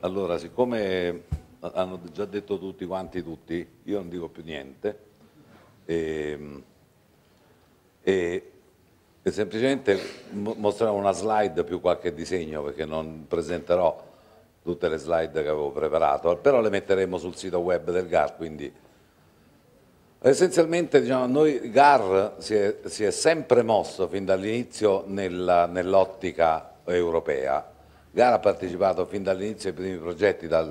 Allora, siccome hanno già detto tutti quanti tutti, io non dico più niente. E, ehm, e, e semplicemente mostrerò una slide più qualche disegno perché non presenterò tutte le slide che avevo preparato, però le metteremo sul sito web del GAR, quindi essenzialmente diciamo, noi GAR si è, si è sempre mosso fin dall'inizio nell'ottica nell europea Gara ha partecipato fin dall'inizio ai primi progetti, dal,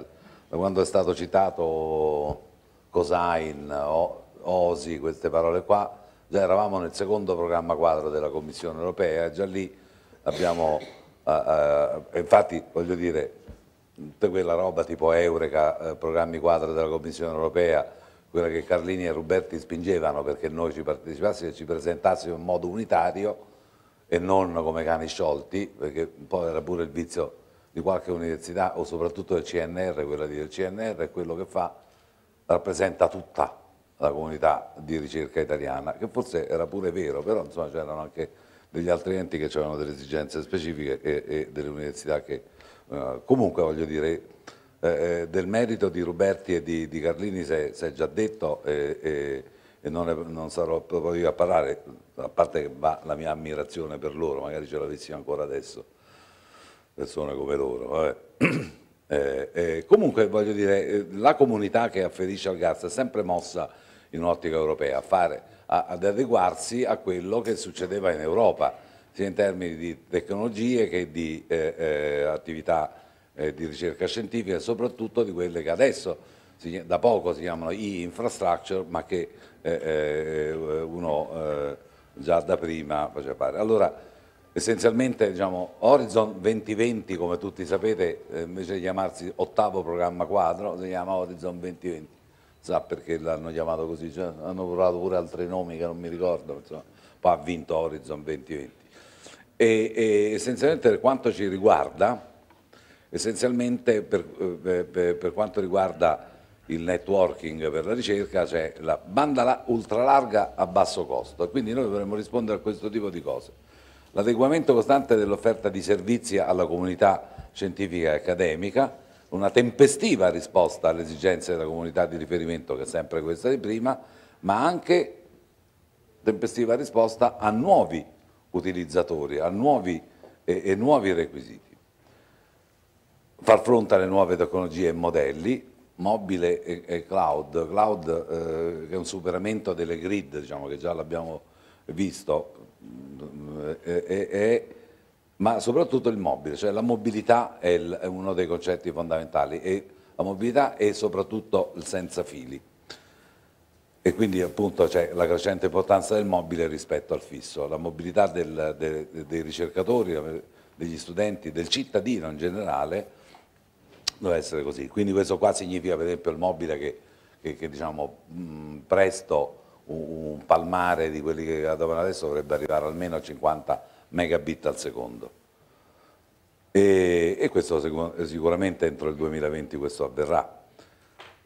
da quando è stato citato Cosain, o, Osi, queste parole qua, già eravamo nel secondo programma quadro della Commissione europea, già lì abbiamo, eh, eh, infatti voglio dire, tutta quella roba tipo Eureka, eh, programmi quadro della Commissione europea, quella che Carlini e Ruberti spingevano perché noi ci partecipassimo e ci presentassimo in modo unitario, e non come cani sciolti, perché un po' era pure il vizio di qualche università o soprattutto del CNR, quella di del CNR è quello che fa, rappresenta tutta la comunità di ricerca italiana, che forse era pure vero, però insomma c'erano anche degli altri enti che avevano delle esigenze specifiche e, e delle università che eh, comunque voglio dire eh, eh del merito di Ruberti e di, di Carlini si è già detto eh, eh, e non, è, non, sarò proprio io a parlare, a parte che va la mia ammirazione per loro, magari ce l'avessimo ancora adesso, persone come loro. Eh, eh, comunque voglio dire, eh, la comunità che afferisce al gas è sempre mossa in un'ottica europea, a fare, a, ad adeguarsi a quello che succedeva in Europa, sia in termini di tecnologie che di eh, eh attività eh, di ricerca scientifica e soprattutto di quelle che adesso si, da poco si chiamano e-infrastructure, ma che uno già da prima faceva parte. Allora, essenzialmente diciamo, Horizon 2020, come tutti sapete, eh, invece di chiamarsi ottavo programma quadro, si chiama Horizon 2020. Sa perché l'hanno chiamato così, cioè, hanno provato pure altri nomi che non mi ricordo, insomma. poi ha vinto Horizon 2020. E, e, essenzialmente per quanto ci riguarda, essenzialmente per, eh, per, per quanto riguarda il networking per la ricerca, c'è cioè la banda ultralarga a basso costo quindi noi dovremmo rispondere a questo tipo di cose. L'adeguamento costante dell'offerta di servizi alla comunità scientifica e accademica, una tempestiva risposta alle esigenze della comunità di riferimento che è sempre questa di prima, ma anche tempestiva risposta a nuovi utilizzatori, a nuovi e, e nuovi requisiti. Far fronte alle nuove tecnologie e modelli, mobile e, e cloud. Cloud eh, è un superamento delle grid, diciamo che già l'abbiamo visto, e, mm, e, eh, eh, eh, ma soprattutto il mobile, cioè la mobilità è, il, è uno dei concetti fondamentali e la mobilità è soprattutto il senza fili. E quindi appunto c'è la crescente importanza del mobile rispetto al fisso, la mobilità del, de, dei ricercatori, degli studenti, del cittadino in generale, deve essere così. Quindi questo qua significa per esempio il mobile che, che, che diciamo, mh, mm, presto un, un, palmare di quelli che adopera adesso dovrebbe arrivare almeno a 50 megabit al secondo. E, e questo sicuramente entro il 2020 questo avverrà.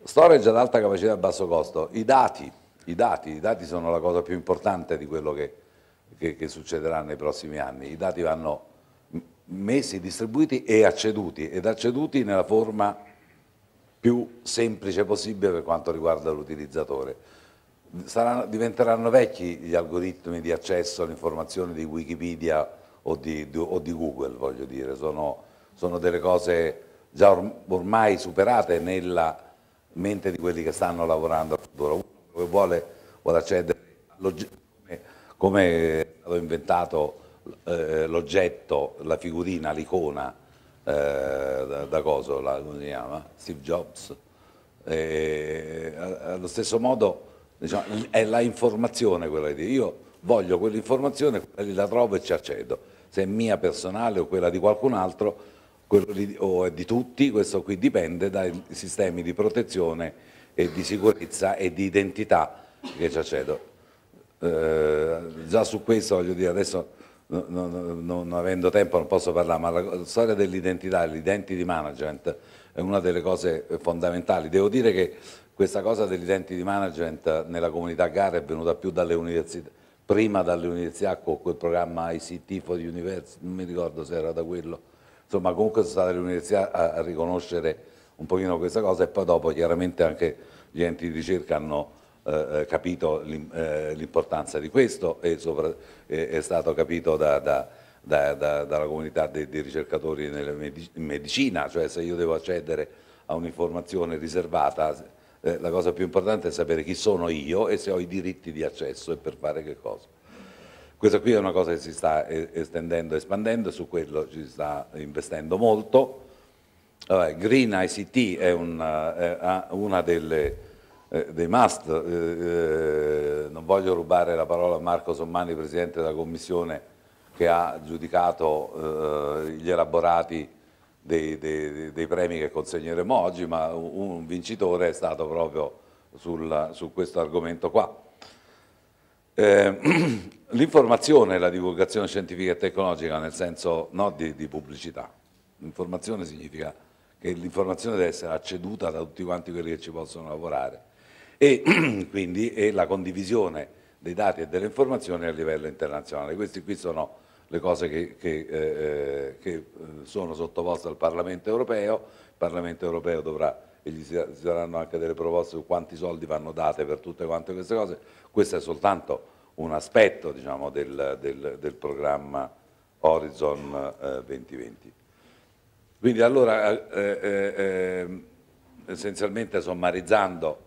Storage ad alta capacità e a basso costo. I dati, i dati, i dati sono la cosa più importante di quello che, che, che succederà nei prossimi anni. I dati vanno messi, distribuiti e acceduti, ed acceduti nella forma più semplice possibile per quanto riguarda l'utilizzatore. diventeranno vecchi gli algoritmi di accesso all'informazione di Wikipedia o di, di, o di, Google, voglio dire, sono, sono delle cose già ormai superate nella mente di quelli che stanno lavorando al futuro. Uno che vuole, vuole accedere come, come è stato inventato eh, l'oggetto, la figurina, l'icona eh, da, da, coso, la, come si chiama? Steve Jobs. E, allo stesso modo diciamo, è la informazione quella di io voglio quell'informazione, la trovo e ci accedo. Se è mia personale o quella di qualcun altro di, o è di tutti, questo qui dipende dai sistemi di protezione e di sicurezza e di identità che ci accedo. Eh, già su questo voglio dire adesso non, non, non, avendo tempo non posso parlare, ma la storia dell'identità, l'identity management è una delle cose fondamentali. Devo dire che questa cosa dell'identity management nella comunità gara è venuta più dalle università, prima dalle università con quel programma ICT for University, non mi ricordo se era da quello, insomma comunque sono state le università a, a riconoscere un pochino questa cosa e poi dopo chiaramente anche gli enti di ricerca hanno eh, eh, capito eh, l'importanza di questo e sopra, eh, è stato capito da, da, da, dalla comunità dei, dei ricercatori medic in medicina, cioè se io devo accedere a un'informazione riservata eh, la cosa più importante è sapere chi sono io e se ho i diritti di accesso e per fare che cosa. Questa qui è una cosa che si sta estendendo e espandendo, su quello ci sta investendo molto. Green ICT è una, eh, è una delle eh, dei must. Eh, eh, non voglio rubare la parola a Marco Sommani, Presidente della Commissione, che ha giudicato eh, gli elaborati dei, dei, dei, premi che consegneremo oggi, ma un, vincitore è stato proprio sul, su questo argomento qua. Eh, l'informazione e la divulgazione scientifica e tecnologica nel senso no, di, di pubblicità. L'informazione significa che l'informazione deve essere acceduta da tutti quanti quelli che ci possono lavorare e quindi e la condivisione dei dati e delle informazioni a livello internazionale. Queste qui sono le cose che, che, eh, eh che eh, sono sottoposte al Parlamento europeo, il Parlamento europeo dovrà e gli saranno anche delle proposte su quanti soldi vanno date per tutte quante queste cose, questo è soltanto un aspetto diciamo, del, del, del, programma Horizon eh, 2020. Quindi allora eh, eh ehm, essenzialmente sommarizzando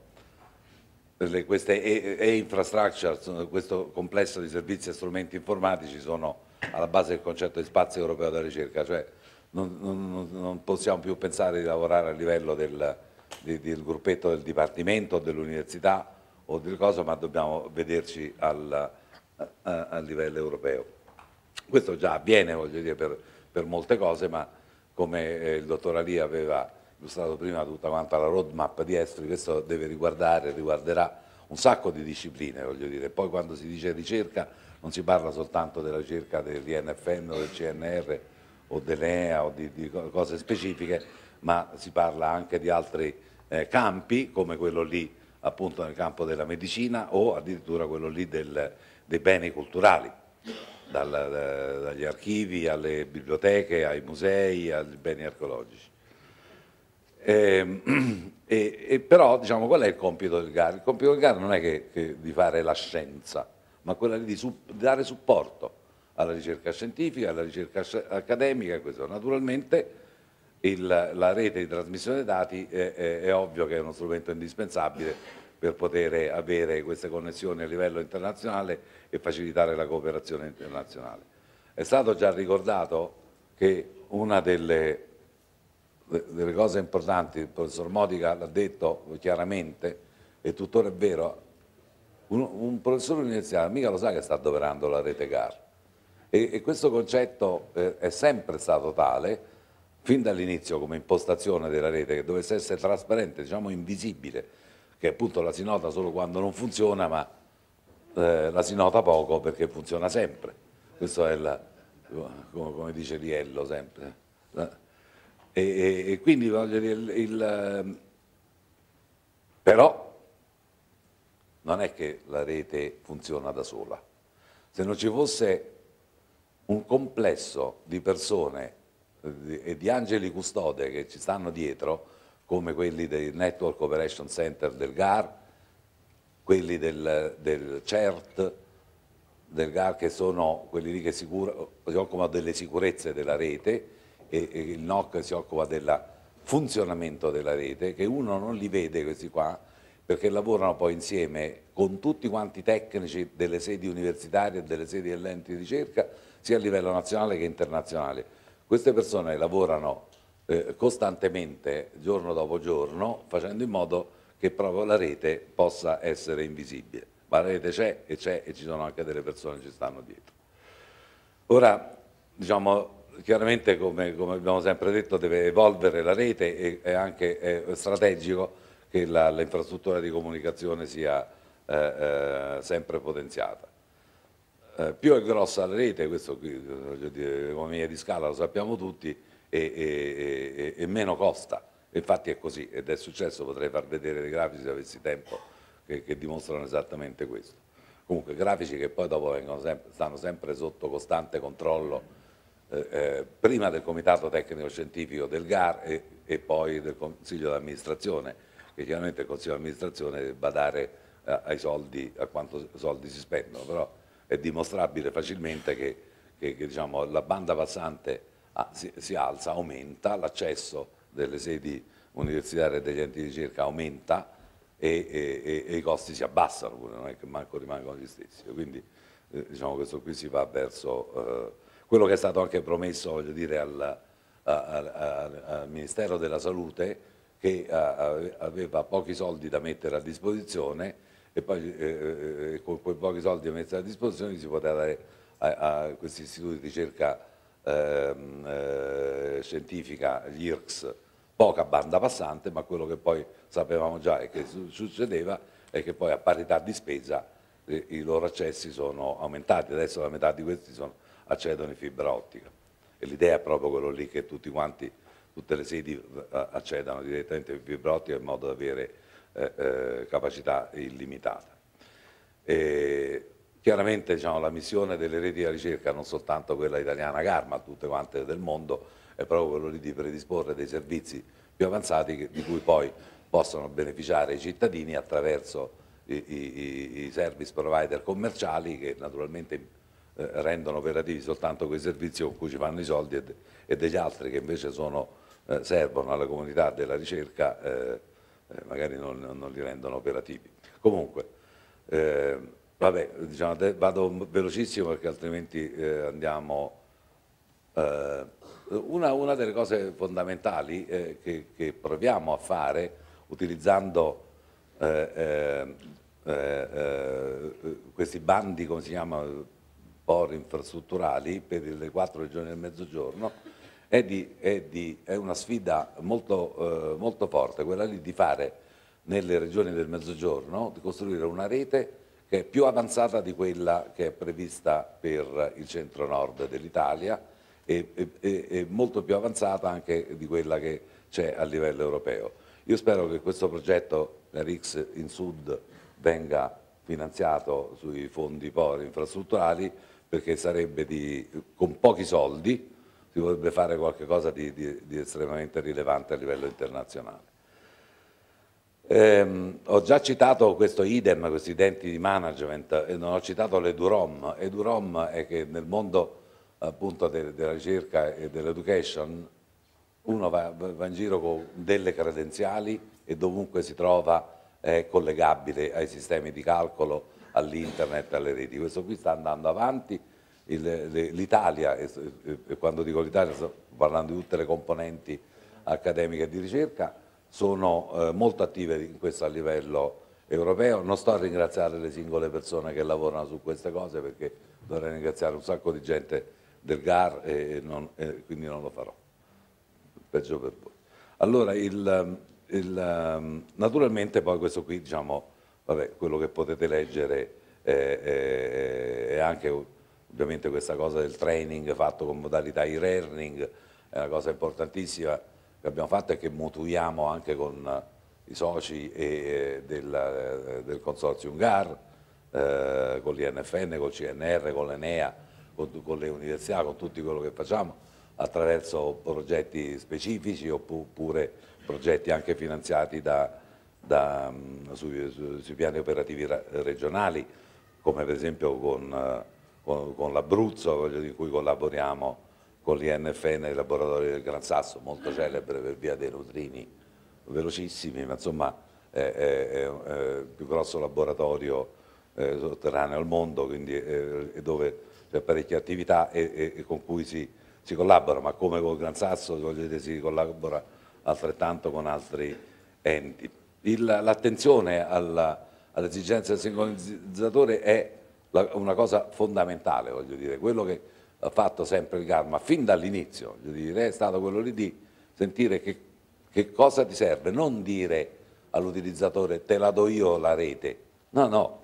queste e, e infrastructure, questo complesso di servizi e strumenti informatici sono alla base del concetto di spazio europeo della ricerca, cioè non, non, non possiamo più pensare di lavorare a livello del, di, del gruppetto del dipartimento, dell'università o del cosa, ma dobbiamo vederci al, a, a, livello europeo. Questo già avviene, voglio dire, per, per molte cose, ma come eh, il dottor Ali aveva illustrato prima tutta quanta la roadmap di esteri, questo deve riguardare, riguarderà un sacco di discipline, voglio dire. Poi quando si dice ricerca non si parla soltanto della ricerca dell'INFN o del CNR o dell'ENEA o di, di, cose specifiche, ma si parla anche di altri eh, campi, come quello lì appunto nel campo della medicina o addirittura quello lì del, dei beni culturali, dal, dagli archivi alle biblioteche, ai musei, ai beni archeologici. E, ehm, e, e però diciamo qual è il compito del GAR? Il compito del GAR non è che, che di fare la scienza, ma quello di, su, di dare supporto alla ricerca scientifica, alla ricerca accademica questo. Naturalmente il, la rete di trasmissione dati è, è, è, ovvio che è uno strumento indispensabile per poter avere queste connessioni a livello internazionale e facilitare la cooperazione internazionale. È stato già ricordato che una delle delle cose importanti, il professor Modica l'ha detto chiaramente, e tuttora è vero, un, un professore universitario mica lo sa che sta adoperando la rete GAR. E, e questo concetto eh, è sempre stato tale, fin dall'inizio come impostazione della rete, che dovesse essere trasparente, diciamo invisibile, che appunto la si nota solo quando non funziona, ma eh, la si nota poco perché funziona sempre. Questo è il, come dice Riello sempre. E, e quindi voglio dire, il, il, però non è che la rete funziona da sola. Se non ci fosse un complesso di persone eh, e di angeli custode che ci stanno dietro, come quelli del Network Operation Center del GAR, quelli del, del CERT, del GAR che sono quelli lì che sicura, si occupano delle sicurezze della rete, e, e il NOC si occupa del funzionamento della rete, che uno non li vede questi qua, perché lavorano poi insieme con tutti quanti i tecnici delle sedi universitarie e delle sedi dell'ente di ricerca, sia a livello nazionale che internazionale. Queste persone lavorano eh, costantemente, giorno dopo giorno, facendo in modo che proprio la rete possa essere invisibile. Ma la rete c'è e c'è e ci sono anche delle persone che ci stanno dietro. Ora, diciamo, chiaramente come, come, abbiamo sempre detto deve evolvere la rete e è anche è eh, strategico che l'infrastruttura di comunicazione sia eh, eh, sempre potenziata. Eh, più è grossa la rete, questo qui, l'economia di scala lo sappiamo tutti, e, e, e, e, meno costa. Infatti è così ed è successo, potrei far vedere dei grafici se avessi tempo che, che dimostrano esattamente questo. Comunque grafici che poi dopo sempre, stanno sempre sotto costante controllo eh, eh, prima del comitato tecnico scientifico del GAR e, e, poi del consiglio d'amministrazione, che chiaramente il consiglio d'amministrazione deve badare eh, ai soldi, a quanto soldi si spendono, però è dimostrabile facilmente che, che, che diciamo, la banda passante ah, si, si, alza, aumenta, l'accesso delle sedi universitarie e degli enti di ricerca aumenta e, e, e, i costi si abbassano pure, non è che manco rimangono gli stessi. Quindi eh, diciamo questo qui si va verso eh, quello che è stato anche promesso voglio dire, al, al, al, Ministero della Salute che aveva pochi soldi da mettere a disposizione e poi eh, eh, eh con quei pochi soldi messi a disposizione si poteva dare a, a questi istituti di ricerca ehm, eh, scientifica, gli IRCS, poca banda passante, ma quello che poi sapevamo già e che succedeva è che poi a parità di spesa eh, i loro accessi sono aumentati, adesso la metà di questi sono accedono in fibra ottica. E l'idea è proprio quello lì che tutti quanti, tutte le sedi eh, accedano direttamente in fibra ottica in modo da avere eh, eh, capacità illimitata. E chiaramente diciamo, la missione delle reti di ricerca, non soltanto quella italiana GAR, ma tutte quante del mondo, è proprio quello lì di predisporre dei servizi più avanzati che, di cui poi possono beneficiare i cittadini attraverso i, i, i service provider commerciali che naturalmente eh, rendono operativi soltanto quei servizi con cui ci fanno i soldi e, e degli altri che invece sono, eh, servono alla comunità della ricerca eh, magari non, non, li rendono operativi. Comunque, ehm, vabbè, diciamo, vado velocissimo perché altrimenti andiamo... Una, una, delle cose fondamentali eh, che, che, proviamo a fare utilizzando eh, ehm, eh, questi bandi, come si chiamano, pori infrastrutturali per le quattro regioni del mezzogiorno è, di, è, di, è una sfida molto, eh, molto, forte, quella lì di fare nelle regioni del mezzogiorno, di costruire una rete che è più avanzata di quella che è prevista per il centro-nord dell'Italia e, e, e molto più avanzata anche di quella che c'è a livello europeo. Io spero che questo progetto la RIX in Sud venga finanziato sui fondi pori infrastrutturali perché sarebbe di, con pochi soldi si potrebbe fare qualcosa di, di, di estremamente rilevante a livello internazionale. Eh, ho già citato questo idem, questi denti di management, e non ho citato l'Edurom. Edurom è che nel mondo appunto de, della ricerca e dell'education uno va, va, in giro con delle credenziali e dovunque si trova è collegabile ai sistemi di calcolo all'internet, alle reti. Questo qui sta andando avanti, l'Italia, e quando dico l'Italia sto parlando di tutte le componenti accademiche di ricerca, sono eh, molto attive in questo a livello europeo. Non sto a ringraziare le singole persone che lavorano su queste cose perché dovrei ringraziare un sacco di gente del GAR e, non, e quindi non lo farò. Peggio per voi. Allora, il, il, ehm, naturalmente poi questo qui diciamo, Vabbè, quello che potete leggere è, anche ovviamente questa cosa del training fatto con modalità e-learning, è una cosa importantissima che abbiamo fatto e che mutuiamo anche con i soci e, del, del, consorzio UNGAR, eh, con l'INFN, con il CNR, con l'ENEA, con, con, le università, con tutto quello che facciamo, attraverso progetti specifici oppure progetti anche finanziati da, da, mm, sui, sui, piani operativi regionali, come per esempio con, eh, con, con l'Abruzzo, in cui collaboriamo con l'INFN i laboratori del Gran Sasso, molto mm. celebre per via dei nutrini velocissimi, ma insomma è, è, è il più grosso laboratorio eh, sotterraneo al mondo, quindi eh, è, dove c'è parecchie attività e, e con cui si, si, collabora, ma come con il Gran Sasso dire, si collabora altrettanto con altri enti l'attenzione all'esigenza all del sincronizzatore è la, una cosa fondamentale, voglio dire, quello che ha fatto sempre il Garma fin dall'inizio, è stato quello lì di sentire che, che cosa ti serve, non dire all'utilizzatore te la do io la rete, no, no,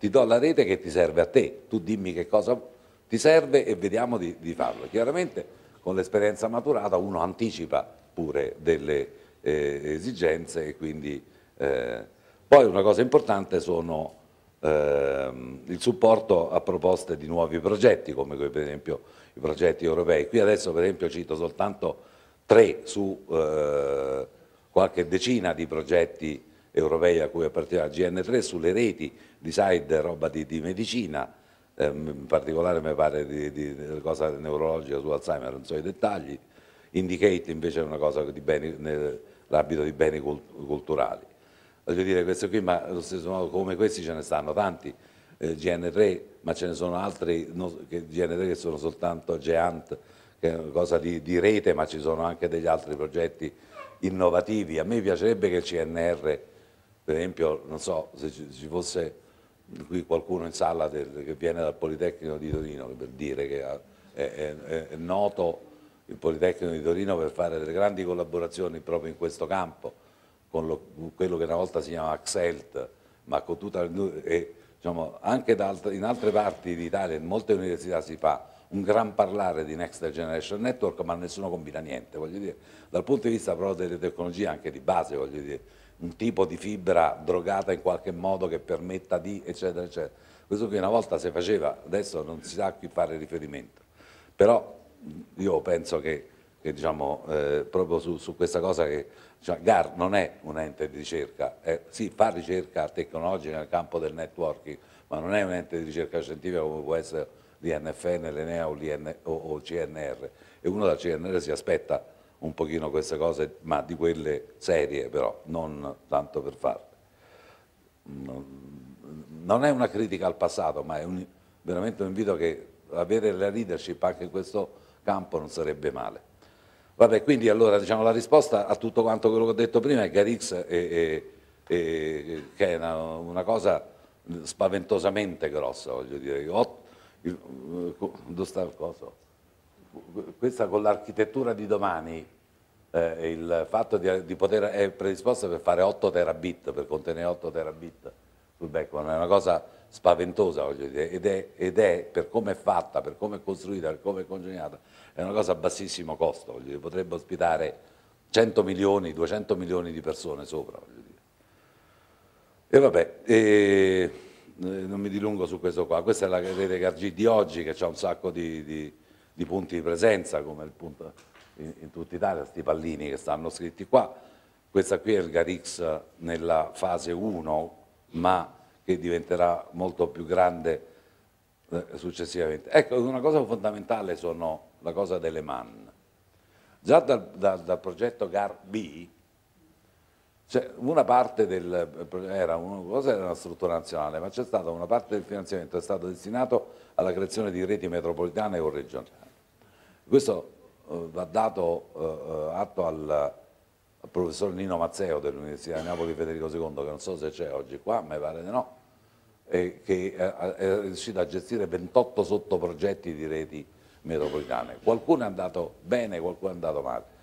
ti do la rete che ti serve a te, tu dimmi che cosa ti serve e vediamo di, di farlo. Chiaramente con l'esperienza maturata uno anticipa pure delle eh, esigenze e quindi eh, poi una cosa importante sono ehm, il supporto a proposte di nuovi progetti, come per esempio i progetti europei. Qui adesso per esempio cito soltanto tre su eh, qualche decina di progetti europei a cui appartiene la GN3, sulle reti di side roba di, di medicina, eh, in particolare mi pare di, di, di cosa neurologica su Alzheimer, non so i dettagli, Indicate invece è una cosa di nell'ambito di beni culturali voglio dire questo qui, ma allo stesso modo come questi ce ne stanno tanti, eh, GN3, ma ce ne sono altri no, che, GN3 che sono soltanto Geant, che è una cosa di, di, rete, ma ci sono anche degli altri progetti innovativi. A me piacerebbe che il CNR, per esempio, non so, se ci, ci fosse qui qualcuno in sala del, che viene dal Politecnico di Torino, per dire che ha, è, è, è noto il Politecnico di Torino per fare delle grandi collaborazioni proprio in questo campo con lo, quello che una volta si chiamava Xelt, ma con tutta, e, diciamo, anche alt in altre parti d'Italia, in molte università si fa un gran parlare di Next Generation Network, ma nessuno combina niente, voglio dire, dal punto di vista però delle tecnologie anche di base, voglio dire, un tipo di fibra drogata in qualche modo che permetta di, eccetera, eccetera. Questo qui una volta si faceva, adesso non si sa a chi fare riferimento. Però io penso che che diciamo, eh, proprio su, su, questa cosa che diciamo, GAR non è un ente di ricerca, eh, sì, fa ricerca tecnologica nel campo del networking, ma non è un ente di ricerca scientifica come può essere l'INFN, l'ENEA o, l'IN, o, o CNR e uno da CNR si aspetta un pochino queste cose, ma di quelle serie però, non tanto per farle. Non è una critica al passato, ma è un, veramente un invito che avere la leadership anche in questo campo non sarebbe male. Vabbè, quindi allora diciamo, la risposta a tutto quanto quello che ho detto prima è che Rix è, è, che è una, una, cosa spaventosamente grossa, voglio dire. Ho, il, dove sta il coso? Questa con l'architettura di domani, eh, il fatto di, di, poter è predisposta per fare 8 terabit, per contenere 8 terabit sul backbone, è una cosa spaventosa, voglio dire, ed è, ed è per come è fatta, per come è costruita, per come è congegnata, è una cosa a bassissimo costo, dire, potrebbe ospitare 100 milioni, 200 milioni di persone sopra. dire. E vabbè, e, eh, non mi dilungo su questo qua, questa è la rete Gargi di oggi che ha un sacco di, di, di, punti di presenza, come il punto in, in tutta Italia, questi pallini che stanno scritti qua. Questa qui è il Garix nella fase 1, ma che diventerà molto più grande eh, successivamente. Ecco, una cosa fondamentale sono la cosa delle man. Già dal, dal, dal progetto GAR B, cioè una parte del era una, cosa era una struttura nazionale, ma c'è stata una parte del finanziamento è stato destinato alla creazione di reti metropolitane o regionali. Questo eh, va dato eh, atto al, al, professor Nino Mazzeo dell'Università di Napoli Federico II, che non so se c'è oggi qua, ma mi pare di no, e che eh, è riuscito a gestire 28 sottoprogetti di reti metropolitane. Qualcuno è andato bene, qualcuno è andato male.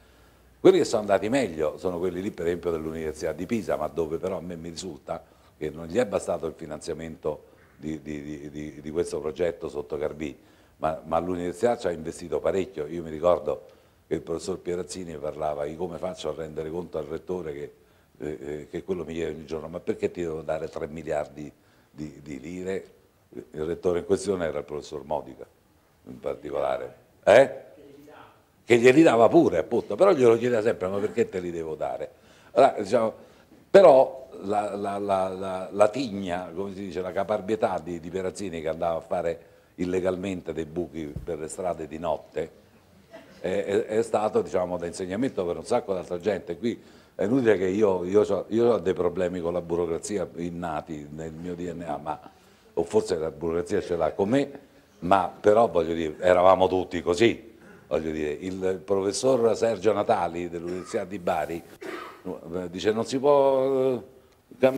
Quelli che sono andati meglio sono quelli lì per esempio dell'Università di Pisa, ma dove però a me mi risulta che non gli è bastato il finanziamento di, di, di, di questo progetto sotto Garbì, ma, ma l'Università ci ha investito parecchio. Io mi ricordo che il professor Pierazzini parlava di come faccio a rendere conto al rettore che, eh, eh che quello mi chiede ogni giorno, ma perché ti devo dare 3 miliardi di lire? Il rettore in questione era il professor Modica in particolare. Eh? Che glieli dava pure, appunto, però glielo chiedeva sempre, ma perché te li devo dare? Allora, diciamo, però la, la, la, la, tigna, come si dice, la caparbietà di, di Perazzini che andava a fare illegalmente dei buchi per le strade di notte è, è, è stato diciamo, da insegnamento per un sacco di altra gente. Qui è inutile che io, io, so, io ho dei problemi con la burocrazia innati nel mio DNA, ma, o forse la burocrazia ce l'ha con me, ma però voglio dire, eravamo tutti così. Dire, il professor Sergio Natali dell'Università di Bari eh, dice non si può eh,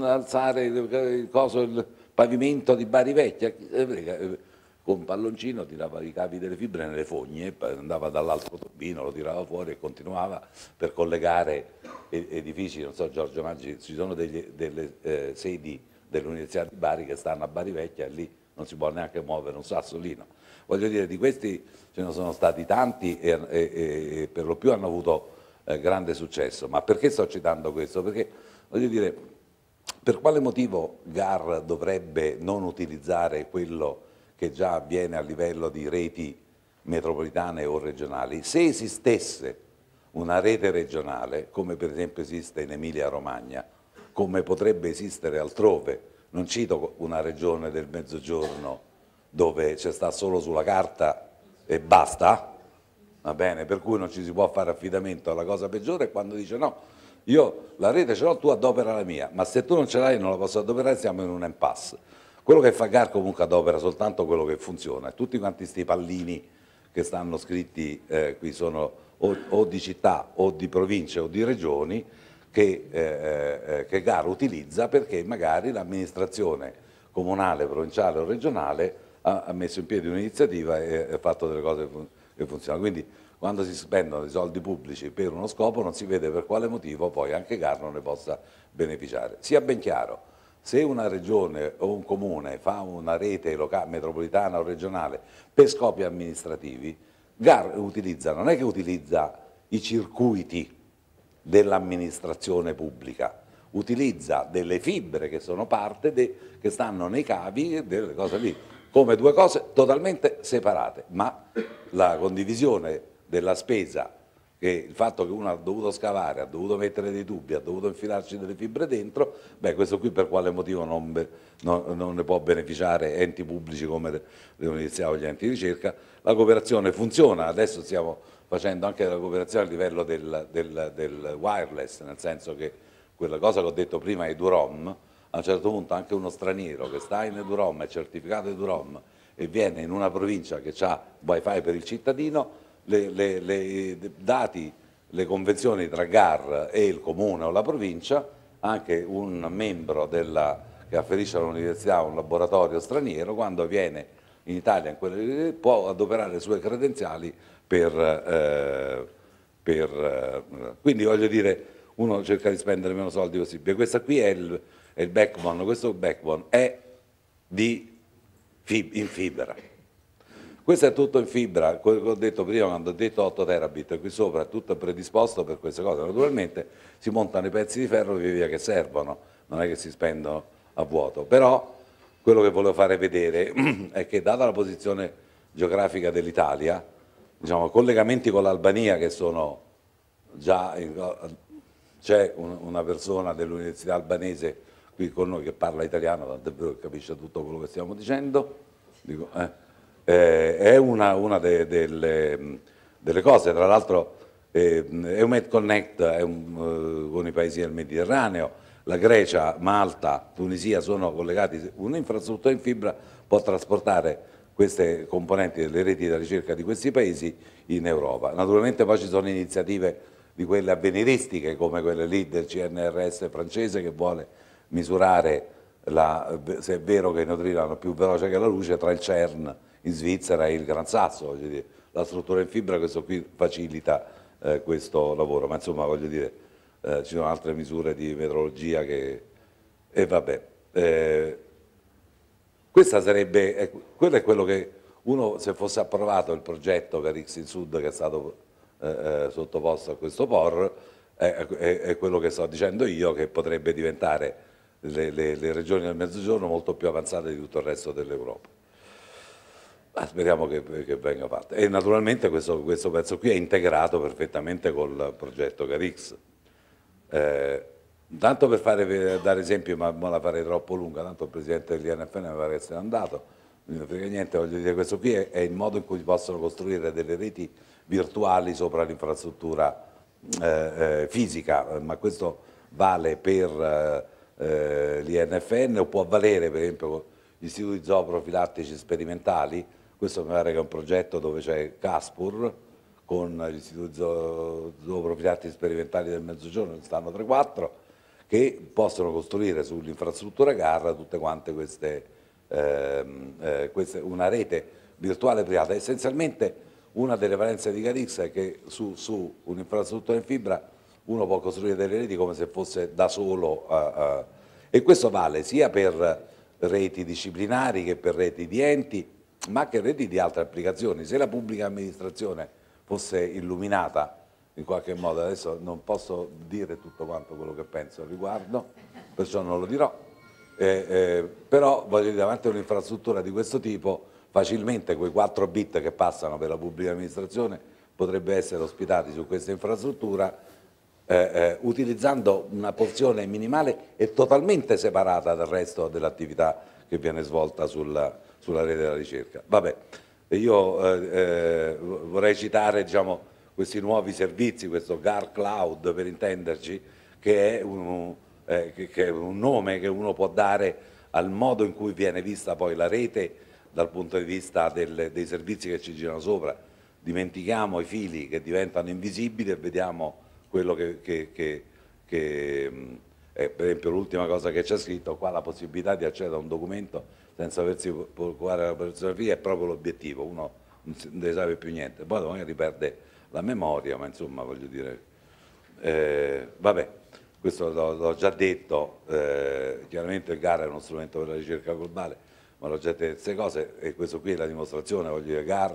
alzare il, coso, il pavimento di Bari Vecchia, eh, con un palloncino tirava i cavi delle fibre nelle fogne, andava dall'altro turbino, lo tirava fuori e continuava per collegare edifici, non so Giorgio Maggi, ci sono degli, delle eh, sedi dell'Università di Bari che stanno a Bari Vecchia e lì non si può neanche muovere un sassolino. Voglio dire, di questi ce ne sono stati tanti e, e, e per lo più hanno avuto eh, grande successo. Ma perché sto citando questo? Perché, voglio dire, per quale motivo GAR dovrebbe non utilizzare quello che già avviene a livello di reti metropolitane o regionali? Se esistesse una rete regionale, come per esempio esiste in Emilia Romagna, come potrebbe esistere altrove, non cito una regione del mezzogiorno dove c'è sta solo sulla carta e basta, va bene, per cui non ci si può fare affidamento alla cosa peggiore è quando dice no, io la rete ce l'ho, tu adopera la mia, ma se tu non ce l'hai non la posso adoperare, siamo in un impasse. Quello che fa GAR comunque adopera soltanto quello che funziona, tutti quanti questi pallini che stanno scritti eh, qui sono o, o di città o di province o di regioni, che, eh, eh che Gara utilizza perché magari l'amministrazione comunale, provinciale o regionale ha, ha messo in piedi un'iniziativa e ha fatto delle cose che, che funzionano. Quindi quando si spendono dei soldi pubblici per uno scopo non si vede per quale motivo poi anche Gar non ne possa beneficiare. Sia ben chiaro, se una regione o un comune fa una rete metropolitana o regionale per scopi amministrativi, GAR utilizza, non è che utilizza i circuiti dell'amministrazione pubblica, utilizza delle fibre che sono parte, de, che stanno nei cavi, delle cose lì, come due cose totalmente separate, ma la condivisione della spesa, che il fatto che uno ha dovuto scavare, ha dovuto mettere dei tubi, ha dovuto infilarci delle fibre dentro, beh questo qui per quale motivo non, non, non ne può beneficiare enti pubblici come le università o gli enti di ricerca, la cooperazione funziona, adesso siamo facendo anche la cooperazione a livello del, del, del wireless, nel senso che quella cosa che ho detto prima ai Durom, a un certo punto anche uno straniero che sta in Durom, è certificato in Durom e viene in una provincia che ha wifi per il cittadino, le, le, le dati, le convenzioni tra GAR e il comune o la provincia, anche un membro della, che afferisce all'università o un laboratorio straniero, quando viene in Italia in quelle, può adoperare le sue credenziali per, eh, per, eh, quindi voglio dire, uno cerca di spendere meno soldi possibile. Questa qui è il, è il backbone, questo backbone è di, in fibra. Questo è tutto in fibra, quello che ho detto prima quando ho detto 8 terabit, qui sopra è tutto predisposto per queste cose. Naturalmente si montano i pezzi di ferro via via che servono, non è che si spendono a vuoto. Però quello che volevo fare vedere è che data la posizione geografica dell'Italia, diciamo, collegamenti con l'Albania che sono già, c'è un, una persona dell'università albanese qui con noi che parla italiano, tanto è vero che capisce tutto quello che stiamo dicendo, Dico, eh, eh, è una, una de, delle, delle, cose, tra l'altro eh, EUMED Connect è un, eh, con i paesi del Mediterraneo, la Grecia, Malta, Tunisia sono collegati, un'infrastruttura in fibra può trasportare queste componenti delle reti della ricerca di questi paesi in Europa. Naturalmente poi ci sono iniziative di quelle avveniristiche come quelle lì del CNRS francese che vuole misurare la, se è vero che i neutrino vanno più veloce che la luce tra il CERN in Svizzera e il Gran Sasso, dire, la struttura in fibra questo qui facilita eh, questo lavoro, ma insomma voglio dire eh, ci sono altre misure di metrologia che... e eh, vabbè. Eh, questa sarebbe, eh, quello è quello che uno, se fosse approvato il progetto per X in Sud che è stato eh, eh, sottoposto a questo POR, è, è, è, quello che sto dicendo io, che potrebbe diventare le, le, le regioni del Mezzogiorno molto più avanzate di tutto il resto dell'Europa. speriamo che, che, venga fatto. E naturalmente questo, questo, pezzo qui è integrato perfettamente col progetto Carix. Eh, Intanto per fare, dare esempio, ma, non la farei troppo lunga, tanto il presidente dell'INFN mi pare essere andato, non frega niente, voglio dire, questo qui è, è, il modo in cui si possono costruire delle reti virtuali sopra l'infrastruttura eh, eh, fisica, ma questo vale per eh, eh l'INFN o può valere per esempio gli istituti zooprofilattici sperimentali, questo mi pare che è un progetto dove c'è Caspur con gli istituti zooprofilattici sperimentali del Mezzogiorno, ne stanno 3-4, che possono costruire sull'infrastruttura GAR tutte quante queste, ehm, eh, queste, una rete virtuale privata. Essenzialmente una delle valenze di Carix è che su, su un'infrastruttura in fibra uno può costruire delle reti come se fosse da solo eh, eh. e questo vale sia per reti disciplinari che per reti di enti ma anche reti di altre applicazioni. Se la pubblica amministrazione fosse illuminata in qualche modo adesso non posso dire tutto quanto quello che penso al riguardo, perciò non lo dirò, eh, eh, però voglio dire davanti a un'infrastruttura di questo tipo facilmente quei 4 bit che passano per la pubblica amministrazione potrebbero essere ospitati su questa infrastruttura eh, eh, utilizzando una porzione minimale e totalmente separata dal resto dell'attività che viene svolta sulla, sulla, rete della ricerca. Vabbè, io eh, eh, vorrei citare diciamo, questi nuovi servizi, questo GAR Cloud per intenderci, che è, un, eh, che, che è un nome che uno può dare al modo in cui viene vista poi la rete dal punto di vista del, dei servizi che ci girano sopra. Dimentichiamo i fili che diventano invisibili e vediamo quello che, che mm, eh, per esempio l'ultima cosa che c'è scritto, qua la possibilità di accedere a un documento senza aversi procurare la persona è proprio l'obiettivo, uno non deve sapere più niente, poi domani riperde la memoria, ma insomma voglio dire, eh, vabbè, questo l'ho già detto, eh, chiaramente il GAR è uno strumento per la ricerca globale, ma l'ho già detto queste cose e questo qui è la dimostrazione, voglio dire, GAR,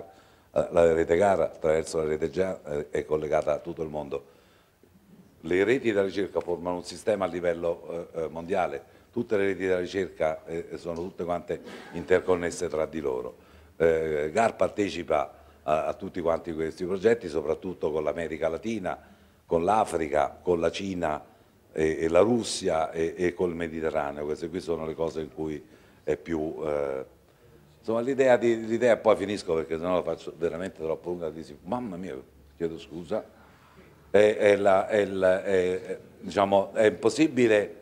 eh, la rete GAR attraverso la rete GAR eh, è collegata a tutto il mondo. Le reti della ricerca formano un sistema a livello eh, eh mondiale, tutte le reti della ricerca sono tutte quante interconnesse tra di loro. GAR partecipa a, a tutti quanti questi progetti, soprattutto con l'America Latina, con l'Africa, con la Cina e, e la Russia e, e, col Mediterraneo. Queste qui sono le cose in cui è più... Eh, insomma l'idea, l'idea poi finisco perché sennò la faccio veramente troppo lunga, dici, mamma mia, chiedo scusa, è, è, la, è, la, è diciamo, impossibile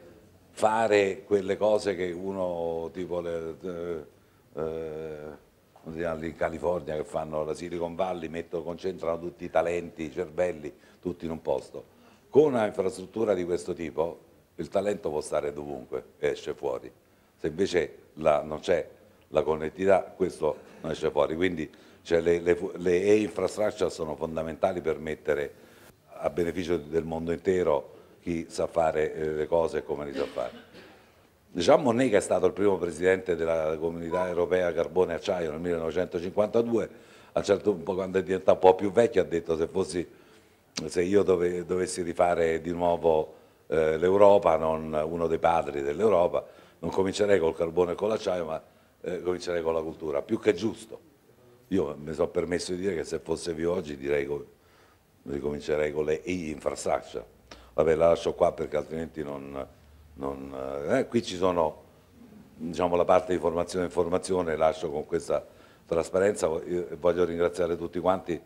fare quelle cose che uno tipo... Le, eh, eh in California che fanno la Silicon Valley, metto, concentrano tutti i talenti, i cervelli, tutti in un posto. Con una infrastruttura di questo tipo il talento può stare dovunque, esce fuori. Se invece la, non c'è la connettività, questo non esce fuori. Quindi cioè, le, le, le e-infrastructure sono fondamentali per mettere a beneficio del mondo intero chi sa fare eh, le cose e come le sa fare. Jean Monnet che è stato il primo presidente della comunità europea carbone e acciaio nel 1952, a un certo punto quando è diventato un po' più vecchio ha detto se, fossi, se io dove, dovessi rifare di nuovo eh, l'Europa, uno dei padri dell'Europa, non comincerei col carbone e con l'acciaio ma eh, comincerei con la cultura, più che giusto. Io mi sono permesso di dire che se fosse vivo oggi direi ricomincerei con le e-infrastructure. Vabbè, la lascio qua perché altrimenti non non, eh, qui ci sono diciamo, la parte di formazione e informazione, lascio con questa trasparenza voglio ringraziare tutti quanti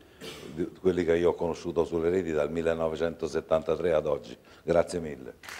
quelli che io ho conosciuto sulle reti dal 1973 ad oggi. Grazie mille.